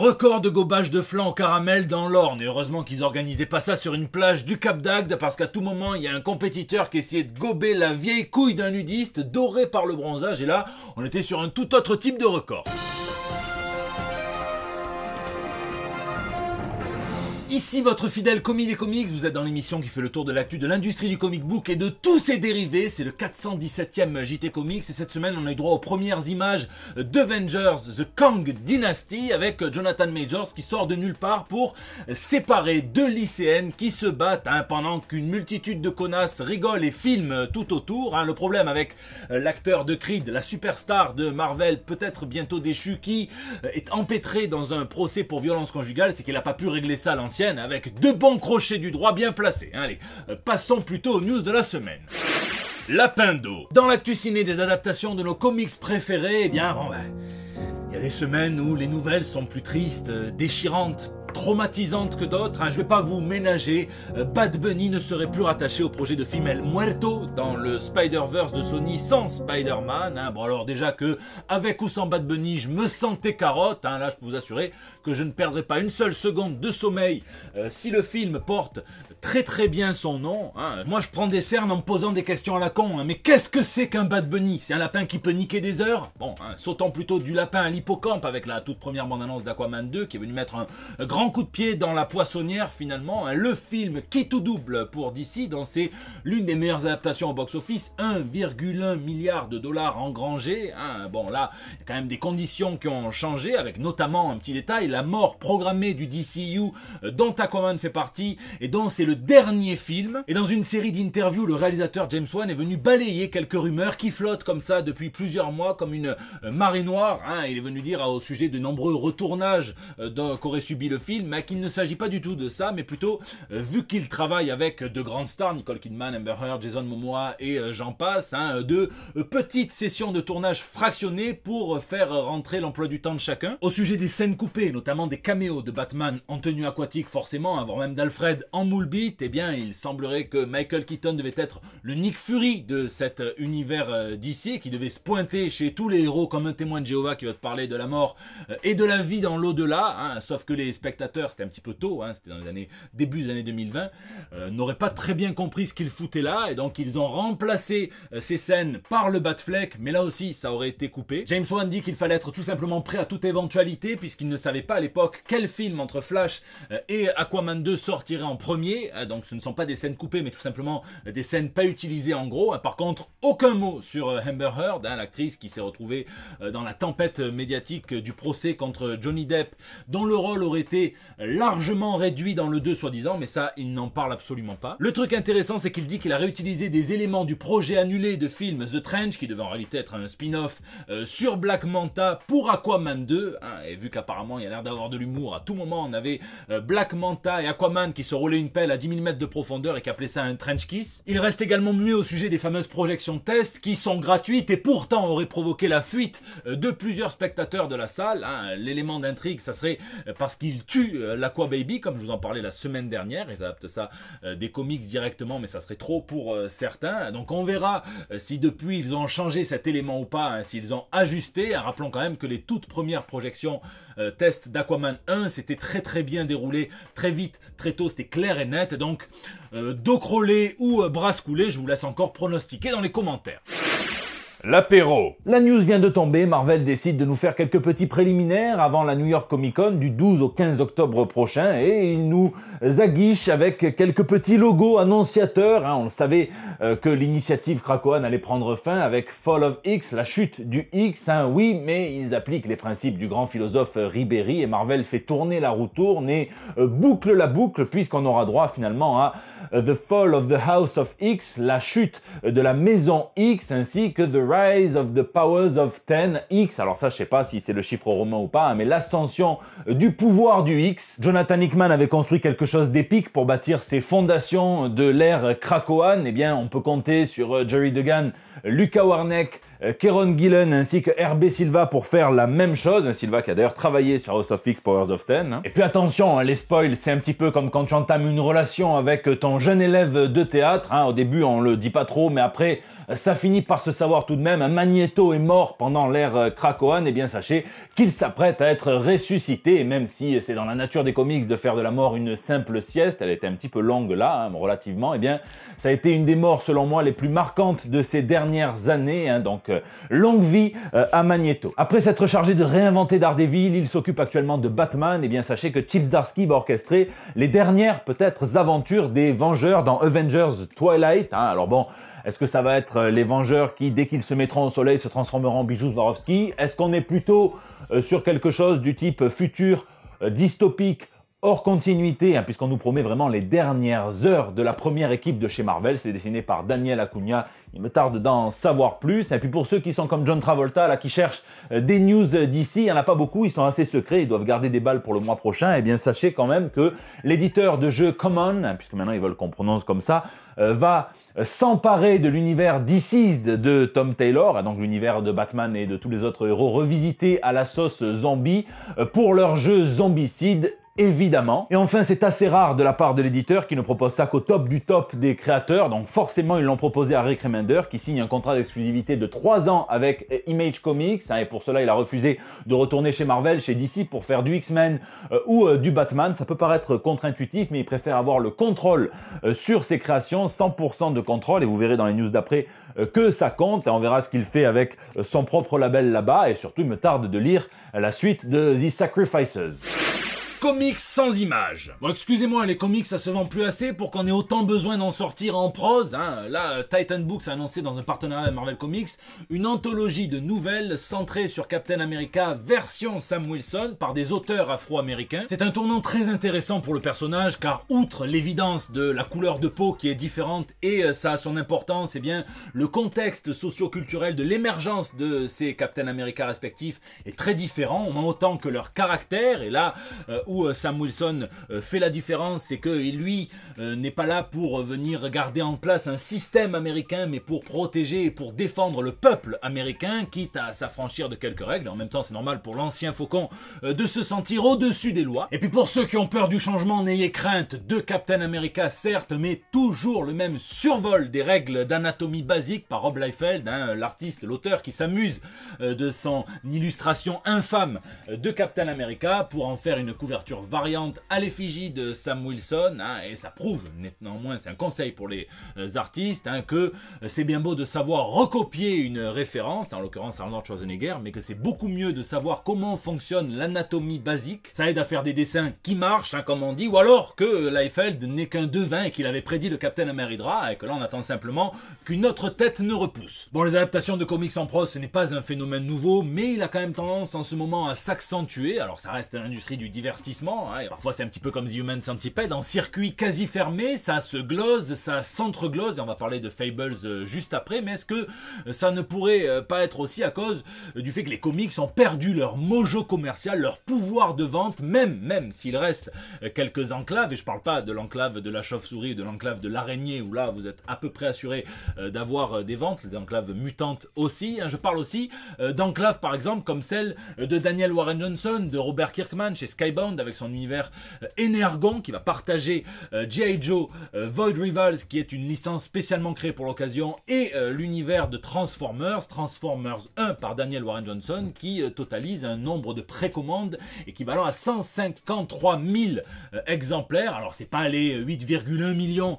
Record de gobage de flanc en caramel dans l'Orne. Et heureusement qu'ils organisaient pas ça sur une plage du Cap d'Agde parce qu'à tout moment, il y a un compétiteur qui essayait de gober la vieille couille d'un nudiste doré par le bronzage. Et là, on était sur un tout autre type de record. Ici votre fidèle commis des comics, vous êtes dans l'émission qui fait le tour de l'actu de l'industrie du comic book et de tous ses dérivés. C'est le 417e JT Comics et cette semaine on a eu droit aux premières images d'Avengers The Kang Dynasty avec Jonathan Majors qui sort de nulle part pour séparer deux lycéennes qui se battent hein, pendant qu'une multitude de connasses rigolent et filment tout autour. Hein. Le problème avec euh, l'acteur de Creed, la superstar de Marvel peut-être bientôt déchu qui euh, est empêtré dans un procès pour violence conjugale, c'est qu'il n'a pas pu régler ça avec deux bons crochets du droit bien placés. Allez, euh, passons plutôt aux news de la semaine. Lapin d'eau. Dans la ciné des adaptations de nos comics préférés, eh bien, bon, ben, il y a des semaines où les nouvelles sont plus tristes, euh, déchirantes, traumatisante que d'autres. Hein. je ne vais pas vous ménager. Euh, Bad Bunny ne serait plus rattaché au projet de film El Muerto dans le Spider-Verse de Sony sans Spider-Man. Hein. Bon alors déjà que avec ou sans Bad Bunny, je me sentais carotte. Hein. là, je peux vous assurer que je ne perdrai pas une seule seconde de sommeil euh, si le film porte très très bien son nom. Hein. Moi je prends des cernes en me posant des questions à la con, hein. mais qu'est-ce que c'est qu'un Bad Bunny C'est un lapin qui peut niquer des heures Bon, hein, sautant plutôt du lapin à l'hippocampe avec la toute première bande-annonce d'Aquaman 2 qui est venu mettre un, grand coup de pied dans la poissonnière finalement. Le film qui tout double pour DC, dans c'est l'une des meilleures adaptations au box-office, 1,1 milliard de dollars engrangés. Bon là, il y a quand même des conditions qui ont changé, avec notamment un petit détail, la mort programmée du DCU euh, dont Aquaman fait partie et dont c'est le dernier film, et dans une série d'interviews, le réalisateur James Wan est venu balayer quelques rumeurs qui flottent comme ça depuis plusieurs mois, comme une euh, marée noire. Hein. Il est venu dire au sujet de nombreux retournages euh, qu'aurait subi le film, mais qu'il ne s'agit pas du tout de ça, mais plutôt, euh, vu qu'il travaille avec de grandes stars, Nicole Kidman, Amber Heard, Jason Momoa et j'en passe, hein, de petites sessions de tournage fractionnées pour faire rentrer l'emploi du temps de chacun. Au sujet des scènes coupées, notamment des caméos de Batman en tenue aquatique forcément, avant même d'Alfred en moule et eh bien, il semblerait que Michael Keaton devait être le Nick Fury de cet euh, univers euh, d'ici, qui devait se pointer chez tous les héros comme un témoin de Jéhovah qui va te parler de la mort euh, et de la vie dans l'au-delà, hein. sauf que les spectateurs, c'était un petit peu tôt, hein, c'était dans les années, début des années 2020, n'auraient pas très bien compris ce qu'ils foutaient là, et donc ils ont remplacé ces scènes par le Batfleck, mais là aussi, ça aurait été coupé. James Wan dit qu'il fallait être tout simplement prêt à toute éventualité, puisqu'il ne savait pas à l'époque quel film entre Flash et Aquaman 2 sortirait en premier, euh, donc ce ne sont pas des scènes coupées, mais tout simplement euh, des scènes pas utilisées en gros. Euh, par contre, aucun mot sur Amber Heard, hein, l'actrice qui s'est retrouvée dans la tempête médiatique du procès contre Johnny Depp, dont le rôle aurait été largement réduit dans le 2 soi-disant, mais ça, il n'en parle absolument pas. Le truc intéressant, c'est qu'il dit qu'il a réutilisé des éléments du projet annulé de film The Trench, qui devait en réalité être un spin-off sur Black Manta pour Aquaman 2, hein, et vu qu'apparemment il y a l'air d'avoir de l'humour, à tout moment on avait Black Manta et Aquaman qui se roulaient une pelle à 10 000 mètres de profondeur et qu'appeler ça un trench kiss. Il reste également mieux au sujet des fameuses projections tests qui sont gratuites et pourtant auraient provoqué la fuite euh, de plusieurs spectateurs de la salle. Hein. L'élément d'intrigue, ça serait euh, parce qu'ils tuent euh, l'Aqua Baby, comme je vous en parlais la semaine dernière. Ils adaptent ça des comics directement, mais ça serait trop pour certains. Donc on verra si depuis ils ont changé cet élément ou pas, hein, s'ils ont ajusté. Hein, rappelons quand même que les toutes premières projections tests test d'Aquaman 1 c'était très très bien déroulé très vite, très tôt, c'était clair et net donc euh, dos crôlé ou euh, bras coulé, je vous laisse encore pronostiquer dans les commentaires. L'apéro. La news vient de tomber, Marvel décide de nous faire quelques petits préliminaires avant la New York Comic Con du 12 au 15 octobre prochain et il nous aguiche avec quelques petits logos annonciateurs. Hein. on le savait euh, que l'initiative Krakoan allait prendre fin avec Fall of X, la chute du X. Hein. oui, mais ils appliquent les principes du grand philosophe euh, Ribéry et Marvel fait tourner la roue tourne et euh, boucle la boucle puisqu'on aura droit finalement à The Fall of the House of X, la chute de la maison X ainsi que The rise of the powers of 10 X. Alors ça, je sais pas si c'est le chiffre romain ou pas, hein, mais l'ascension du pouvoir du X. Jonathan Hickman avait construit quelque chose d'épique pour bâtir ses fondations de l'ère Krakoan. Eh bien, on peut compter sur euh, Jerry Degan, Luca Warneck, euh, Keron Gillen ainsi que Herb Silva pour faire la même chose. Silva qui a d'ailleurs travaillé sur House of X Powers of Ten. Hein. Et puis attention, hein, les spoils, c'est un petit peu comme quand tu entames une relation avec euh, ton jeune élève de théâtre. Hein. au début, on le dit pas trop, mais après, euh, ça finit par se savoir tout de même. Magneto est mort pendant l'ère Krakoan. Et eh bien sachez qu'il s'apprête à être ressuscité. Et même si c'est dans la nature des comics de faire de la mort une simple sieste, elle était un petit peu longue là, relativement. Et eh bien, ça a été une des morts selon moi les plus marquantes de ces dernières années. donc euh, longue vie euh, à Magneto. Après s'être chargé de réinventer Daredevil, il s'occupe actuellement de Batman. Et eh bien, sachez que Chips Darski va orchestrer les dernières, peut-être, aventures des Vengeurs dans Avengers Twilight. Hein. alors bon, est-ce que ça va être euh, les Vengeurs qui, dès qu'ils se mettront au soleil, se transformeront en bijoux Swarovski Est-ce qu'on est plutôt sur quelque chose du type futur, dystopique, Hors continuité, hein, puisqu'on nous promet vraiment les dernières heures de la première équipe de chez Marvel, c'est dessiné par Daniel Acuna, il me tarde d'en savoir plus. Et puis pour ceux qui sont comme John Travolta, là, qui cherchent euh, des news d'ici, il n'y en a pas beaucoup, ils sont assez secrets, ils doivent garder des balles pour le mois prochain, et eh bien sachez quand même que l'éditeur de jeux Common, hein, puisque maintenant ils veulent qu'on prononce comme ça, euh, va euh, s'emparer de l'univers DC de Tom Taylor, donc l'univers de Batman et de tous les autres héros revisités à la sauce zombie, pour leur jeu Zombicide évidemment. Et enfin, c'est assez rare de la part de l'éditeur qui ne propose ça qu'au top du top des créateurs, donc forcément ils l'ont proposé à Rick Remender qui signe un contrat d'exclusivité de 3 ans avec euh, Image Comics, hein, et pour cela il a refusé de retourner chez Marvel, chez DC pour faire du X-Men euh, ou euh, du Batman. Ça peut paraître contre-intuitif, mais il préfère avoir le contrôle sur ses créations, 100% de contrôle, et vous verrez dans les news d'après que ça compte, et on verra ce qu'il fait avec son propre label là-bas, et surtout il me tarde de lire la suite de The Sacrifices comics sans images. Bon, excusez-moi, les comics, ça se vend plus assez pour qu'on ait autant besoin d'en sortir en prose. Hein. Là, euh, Titan Books a annoncé dans un partenariat avec Marvel Comics une anthologie de nouvelles centrée sur Captain America version Sam Wilson par des auteurs afro-américains. C'est un tournant très intéressant pour le personnage car outre l'évidence de la couleur de peau qui est différente et euh, ça a son importance, et eh bien le contexte socioculturel de l'émergence de ces Captain America respectifs est très différent, au moins autant que leur caractère. Et là, euh, où euh, Sam Wilson euh, fait la différence, c'est que lui euh, n'est pas là pour venir garder en place un système américain, mais pour protéger et pour défendre le peuple américain, quitte à s'affranchir de quelques règles. En même temps, c'est normal pour l'ancien faucon de se sentir au-dessus des lois. Et puis pour ceux qui ont peur du changement, n'ayez crainte de Captain America, certes, mais toujours le même survol des règles d'anatomie basique par Rob Leifeld, hein, l'artiste, l'auteur qui s'amuse de son illustration infâme de Captain America pour en faire une couverture variante à l'effigie de Sam Wilson, hein, et ça prouve néanmoins, c'est un conseil pour les euh, artistes, hein, que euh, c'est bien beau de savoir recopier une référence, en l'occurrence Arnold Schwarzenegger, mais que c'est beaucoup mieux de savoir comment fonctionne l'anatomie basique. Ça aide à faire des dessins qui marchent, hein, comme on dit, ou alors que Leifeld n'est qu'un devin et qu'il avait prédit le Captain Ameridra, et que là on attend simplement qu'une autre tête ne repousse. Bon, les adaptations de comics en prose, ce n'est pas un phénomène nouveau, mais il a quand même tendance en ce moment à s'accentuer, alors ça reste l'industrie du divertissement, Hein. Parfois, c'est un petit peu comme The Human Centipede, en circuit quasi fermé, ça se glose, ça s'entreglose, et on va parler de Fables euh, juste après, mais est-ce que euh, ça ne pourrait euh, pas être aussi à cause du fait que les comics ont perdu leur mojo commercial, leur pouvoir de vente, même, même s'il reste quelques enclaves, et je parle pas de l'enclave de la chauve-souris, de l'enclave de l'araignée, où là, vous êtes à peu près assuré d'avoir des ventes, des enclaves mutantes aussi. Hein. Je parle aussi d'enclaves, par exemple, comme celle de Daniel Warren Johnson, de Robert Kirkman chez Skybound, avec son univers Energon euh, qui va partager euh, G.I. Joe, euh, Void Rivals qui est une licence spécialement créée pour l'occasion et l'univers de Transformers, Transformers 1 par Daniel Warren Johnson qui totalise un nombre de précommandes équivalent à 153 000 exemplaires. Alors c'est pas les 8,1 millions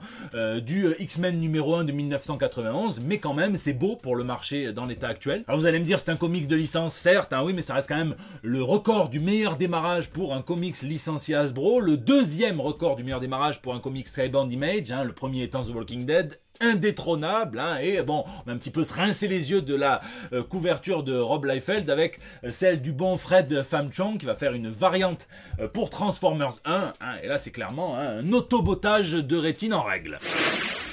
du X-Men numéro 1 de 1991 mais quand même c'est beau pour le marché dans l'état actuel. Alors vous allez me dire c'est un comics de licence certes, hein, oui mais ça reste quand même le record du meilleur démarrage pour un comics comics licencié Hasbro, le deuxième record du meilleur démarrage pour un comic Skybound Image, hein. le premier étant The Walking Dead, indétrônable hein. et bon on va un petit peu se rincer les yeux de la euh, couverture de Rob Liefeld avec euh, celle du bon Fred Chong qui va faire une variante euh, pour Transformers 1 hein. et là c'est clairement un autobotage de rétine en règle.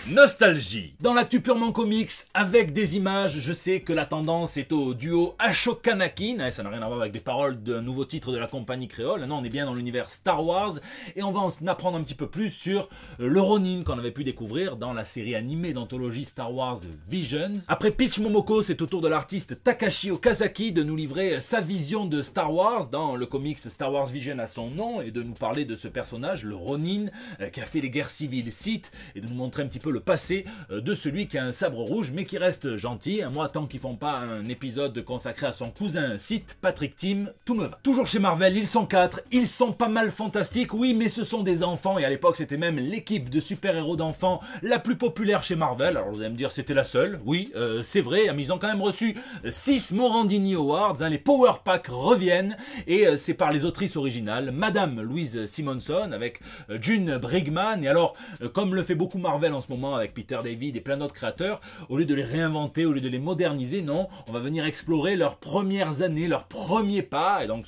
Nostalgie. Dans l'actu purement comics, avec des images, je sais que la tendance est au duo Ashokanakin. Eh, ça n'a rien à voir avec des paroles d'un nouveau titre de la compagnie créole. Non, on est bien dans l'univers Star Wars. Et on va en apprendre un petit peu plus sur le Ronin qu'on avait pu découvrir dans la série animée d'anthologie Star Wars Visions. Après Pitch Momoko, c'est au tour de l'artiste Takashi Okazaki de nous livrer sa vision de Star Wars dans le comics Star Wars Vision à son nom et de nous parler de ce personnage, le Ronin, euh, qui a fait les guerres civiles Sith et de nous montrer un petit peu le passé euh, de celui qui a un sabre rouge mais qui reste gentil. Hein, moi, tant qu'ils font pas un épisode consacré à son cousin site Patrick Tim, tout me va. Toujours chez Marvel, ils sont quatre, ils sont pas mal fantastiques, oui, mais ce sont des enfants et à l'époque c'était même l'équipe de super-héros d'enfants la plus populaire chez Marvel. Alors vous allez me dire c'était la seule, oui, euh, c'est vrai, hein, mais ils ont quand même reçu 6 Morandini Awards, hein. les Power Pack reviennent et euh, c'est par les autrices originales, Madame Louise Simonson avec June Brigman et alors comme le fait beaucoup Marvel en ce moment, avec Peter David et plein d'autres créateurs, au lieu de les réinventer, au lieu de les moderniser, non, on va venir explorer leurs premières années, leurs premiers pas, et donc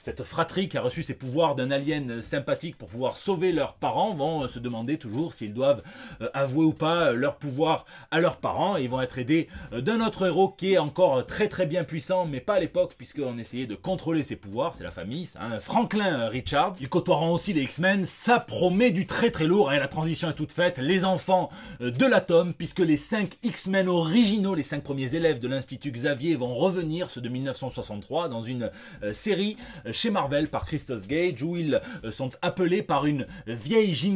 cette fratrie qui a reçu ses pouvoirs d'un alien sympathique pour pouvoir sauver leurs parents vont euh, se demander toujours s'ils doivent euh, avouer ou pas euh, leurs pouvoirs à leurs parents, ils vont être aidés d'un autre héros qui est encore très très bien puissant, mais pas à l'époque, puisqu'on essayait de contrôler ses pouvoirs, c'est la famille, ça, Franklin Richards, ils côtoieront aussi les X-Men, ça promet du très très lourd, hein, la transition est toute faite, les enfants euh, de l'atome, puisque les 5 X-Men originaux, les 5 premiers élèves de l'Institut Xavier vont revenir, ceux de 1963, dans une euh, série euh, chez Marvel par Christos Gage, où ils sont appelés par une vieille Jean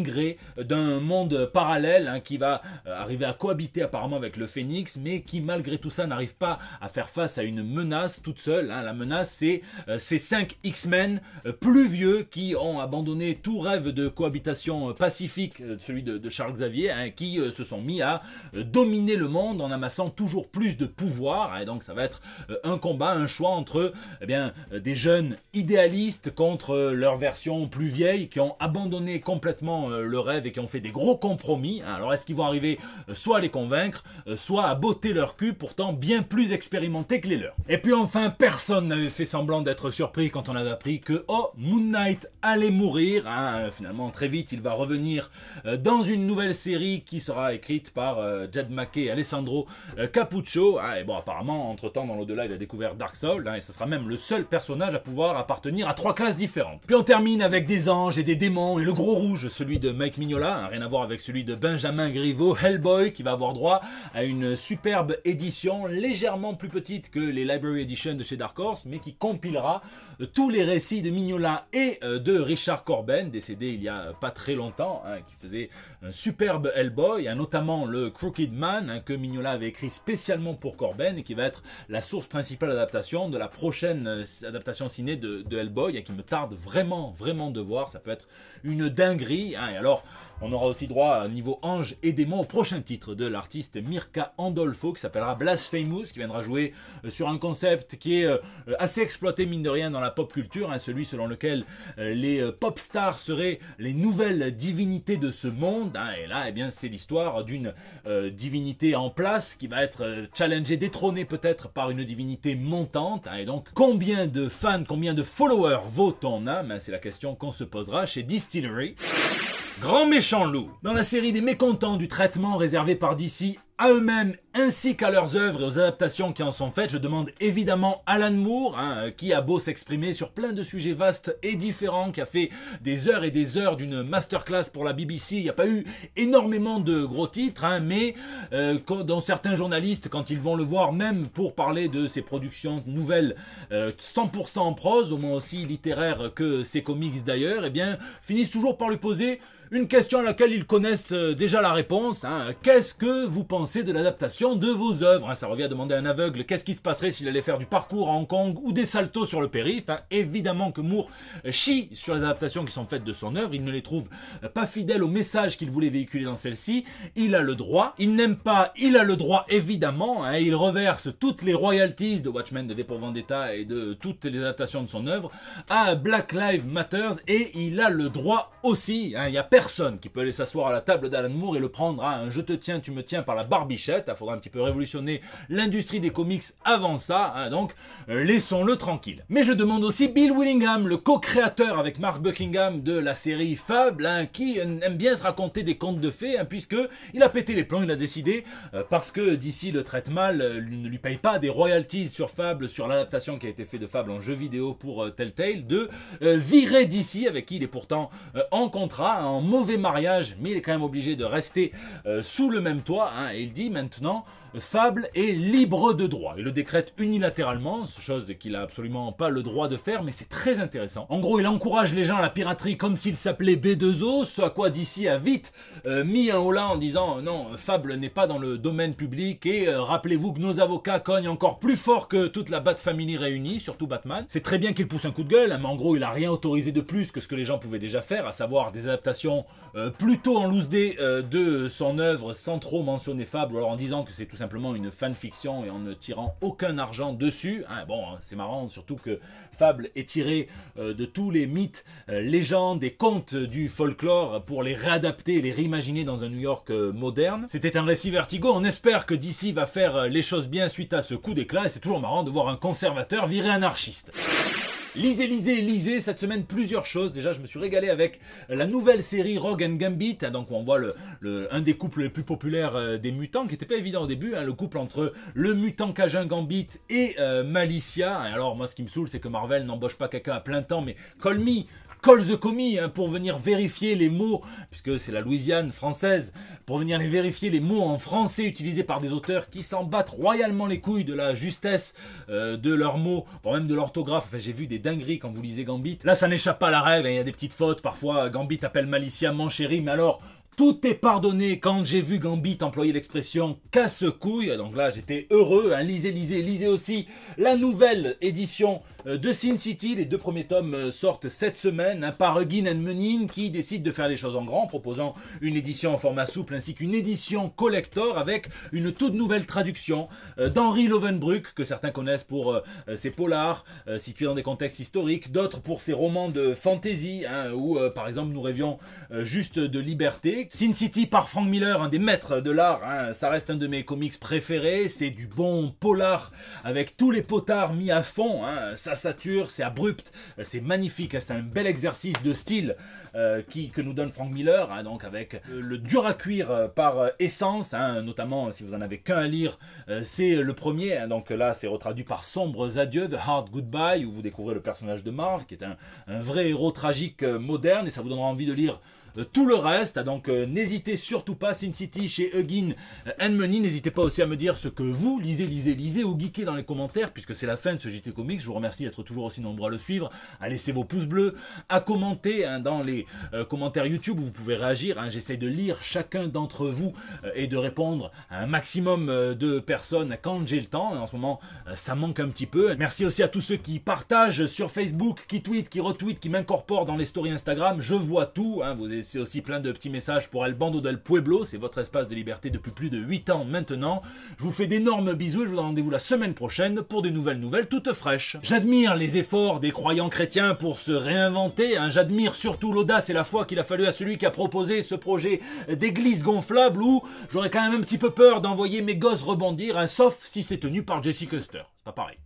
d'un monde parallèle hein, qui va arriver à cohabiter apparemment avec le Phénix, mais qui malgré tout ça n'arrive pas à faire face à une menace toute seule. Hein. La menace, c'est ces 5 X-Men plus vieux qui ont abandonné tout rêve de cohabitation pacifique, celui de, Charles Xavier, hein, qui euh, se sont mis à euh, dominer le monde en amassant toujours plus de pouvoir. Et donc ça va être euh, un combat, un choix entre eh des jeunes idéalistes contre leur version plus vieille qui ont abandonné complètement le rêve et qui ont fait des gros compromis. Hein, alors est-ce qu'ils vont arriver soit à les convaincre, soit à botter leur cul, pourtant bien plus expérimenté que les leurs. Et puis enfin, personne n'avait fait semblant d'être surpris quand on avait appris que oh, Moon Knight allait mourir. Hein, finalement, très vite, il va revenir dans une nouvelle série qui sera écrite par euh, Jed Mackey et Alessandro euh, Capuccio. Ah, et bon, apparemment, entre-temps, dans l'au-delà, il a découvert Dark Souls, hein, et ce sera même le seul personnage à pouvoir appartenir à trois classes différentes. Puis on termine avec des anges et des démons, et le gros rouge, celui de Mike Mignola, hein, rien à voir avec celui de Benjamin Griveaux, Hellboy, qui va avoir droit à une superbe édition, légèrement plus petite que les Library Edition de chez Dark Horse, mais qui compilera euh, tous les récits de Mignola et de Richard Corben, décédé il y a pas très longtemps, hein, qui faisait un superbe Hellboy Boy, hein, notamment le Crooked Man hein, que Mignola avait écrit spécialement pour Corben et qui va être la source principale d'adaptation de la prochaine euh, adaptation ciné de, Hellboy et hein, qui me tarde vraiment, vraiment de voir. Ça peut être une dinguerie. et alors, on aura aussi droit à niveau ange et démon au prochain titre de l'artiste Mirka Andolfo qui s'appellera Blasphemous, qui viendra jouer euh, sur un concept qui est euh, assez exploité mine de rien dans la pop culture, celui selon lequel les pop stars seraient les nouvelles divinités de ce monde. et là, et eh bien, c'est l'histoire d'une euh, divinité en place qui va être euh, challengée, détrônée peut-être par une divinité montante. Hein. et donc, combien de fans, combien de followers vaut ton âme hein? C'est la question qu'on se posera chez Distillery. Grand méchant loup. Dans la série des mécontents du traitement réservé par DC eux-mêmes ainsi qu'à leurs œuvres et aux adaptations qui en sont faites. Je demande évidemment Alan Moore, hein, qui a beau s'exprimer sur plein de sujets vastes et différents, qui a fait des heures et des heures d'une masterclass pour la BBC. Il n'y a pas eu énormément de gros titres, hein, mais euh, quand dont certains journalistes, quand ils vont le voir, même pour parler de ses productions nouvelles 100% euh, en prose, au moins aussi littéraire que ses comics d'ailleurs, et eh bien, finissent toujours par lui poser une question à laquelle ils connaissent euh, déjà la réponse. Hein. Qu'est-ce que vous pensez c'est de l'adaptation de vos œuvres hein. Ça revient à demander à un aveugle qu'est-ce qui se passerait s'il allait faire du parcours à Hong Kong ou des saltos sur le périph. Hein. évidemment que Moore chie sur les adaptations qui sont faites de son œuvre. Il ne les trouve pas fidèles au message qu'il voulait véhiculer dans celle-ci. Il a le droit. Il n'aime pas. Il a le droit, évidemment. Hein. il reverse toutes les royalties de Watchmen, de V Vendetta et de toutes les adaptations de son œuvre à Black Lives Matters et il a le droit aussi. Il n'y a personne qui peut aller s'asseoir à la table d'Alan Moore et le prendre à un je te tiens, tu me tiens par la barre Bichette. Il hein, faudra un petit peu révolutionner l'industrie des comics avant ça, hein, donc euh, laissons-le tranquille. Mais je demande aussi Bill Willingham, le co-créateur avec Mark Buckingham de la série Fable, hein, qui euh, aime bien se raconter des contes de fées, puisqu'il puisque il a pété les plombs, il a décidé, euh, parce que d'ici le traite mal, il ne lui paye pas des royalties sur Fable, sur l'adaptation qui a été faite de Fable en jeu vidéo pour Telltale, de virer d'ici, avec qui il est pourtant en contrat, en mauvais mariage, mais il est quand même obligé de rester sous le même toit, il dit maintenant, fable est libre de droit. Il le décrète unilatéralement, chose qu'il a absolument pas le droit de faire, mais c'est très intéressant. En gros, il encourage les gens à la piraterie comme s'il s'appelait B2O, ce à quoi d'ici a vite euh, mis un là en disant euh, non, fable n'est pas dans le domaine public et euh, rappelez-vous que nos avocats cognent encore plus fort que toute la Bat Family réunie, surtout Batman. C'est très bien qu'il pousse un coup de gueule, hein, mais en gros, il a rien autorisé de plus que ce que les gens pouvaient déjà faire, à savoir des adaptations plutôt en loose day de son œuvre sans trop mentionner fable, alors en disant que c'est tout simplement une fanfiction et en ne tirant aucun argent dessus. Hein. bon, hein, c'est marrant, surtout que Fable est tiré euh, de tous les mythes, euh, légendes et contes du folklore pour les réadapter les réimaginer dans un New York euh, moderne. C'était un récit vertigo, on espère que DC va faire les choses bien suite à ce coup d'éclat et c'est toujours marrant de voir un conservateur virer anarchiste. Lisez, lisez, lisez cette semaine plusieurs choses. Déjà, je me suis régalé avec la nouvelle série Rogue and Gambit. Hein, donc, on voit un des couples les plus populaires euh, des mutants, qui n'était pas évident au début. Hein, le couple entre le mutant Cajun Gambit et euh, Malicia. alors, moi, ce qui me saoule, c'est que Marvel n'embauche pas quelqu'un à plein temps, mais Colmy call the commis hein, pour venir vérifier les mots, puisque c'est la Louisiane française, pour venir les vérifier les mots en français utilisés par des auteurs qui s'en battent royalement les couilles de la justesse euh, de leurs mots, voire même de l'orthographe. Enfin, j'ai vu des dingueries quand vous lisez Gambit. Là, ça n'échappe pas à la règle, hein, il y a des petites fautes. Parfois, Gambit appelle Malicia mon chéri, mais alors, tout est pardonné quand j'ai vu Gambit employer l'expression casse-couille. Donc là, j'étais heureux. Un hein. Lisez, lisez, lisez aussi la nouvelle édition euh, de Sin City. Les deux premiers tomes euh, sortent cette semaine un hein, par Hugin and Menin qui décide de faire les choses en grand, proposant une édition en format souple ainsi qu'une édition collector avec une toute nouvelle traduction euh, d'Henri Lovenbruck que certains connaissent pour ses polars situés dans des contextes historiques, d'autres pour ses romans de fantasy hein, où par exemple nous rêvions juste de liberté Sin City par Frank Miller, un des maîtres de l'art. Hein. Ça reste un de mes comics préférés. C'est du bon polar avec tous les potards mis à fond. Hein. Ça sature, c'est abrupt, c'est magnifique. Hein. C'est un bel exercice de style euh, que nous donne Frank Miller. donc avec euh, le dur à cuire euh, par essence, notamment si vous en avez qu'un à lire, c'est le premier. donc là, c'est retraduit par Sombres Adieux, The Hard Goodbye, où vous découvrez le personnage de Marv, qui est un, vrai héros tragique moderne. Et ça vous donnera envie de lire euh, tout le reste. Hein, donc euh, n'hésitez surtout pas, Sin City chez Huggin euh, and Money. N'hésitez pas aussi à me dire ce que vous lisez, lisez, lisez ou geekez dans les commentaires puisque c'est la fin de ce JT Comics. Je vous remercie d'être toujours aussi nombreux à le suivre, à laisser vos pouces bleus, à commenter hein, dans les commentaires YouTube où vous pouvez réagir. Hein, J'essaie de lire chacun d'entre vous et de répondre à un maximum de personnes quand j'ai le temps. En ce moment, ça manque un petit peu. Merci aussi à tous ceux qui partagent sur Facebook, qui tweetent, qui retweetent, qui m'incorporent dans les stories Instagram. Je vois tout. Hein, vous c'est aussi plein de petits messages pour El Bando del Pueblo, c'est votre espace de liberté depuis plus de 8 ans maintenant. Je vous fais d'énormes bisous et je vous donne rendez-vous la semaine prochaine pour de nouvelles nouvelles toutes fraîches. J'admire les efforts des croyants chrétiens pour se réinventer, hein. j'admire surtout l'audace et la foi qu'il a fallu à celui qui a proposé ce projet d'église gonflable où j'aurais quand même un petit peu peur d'envoyer mes gosses rebondir, hein, sauf si c'est tenu par Jesse Custer. C'est pas pareil.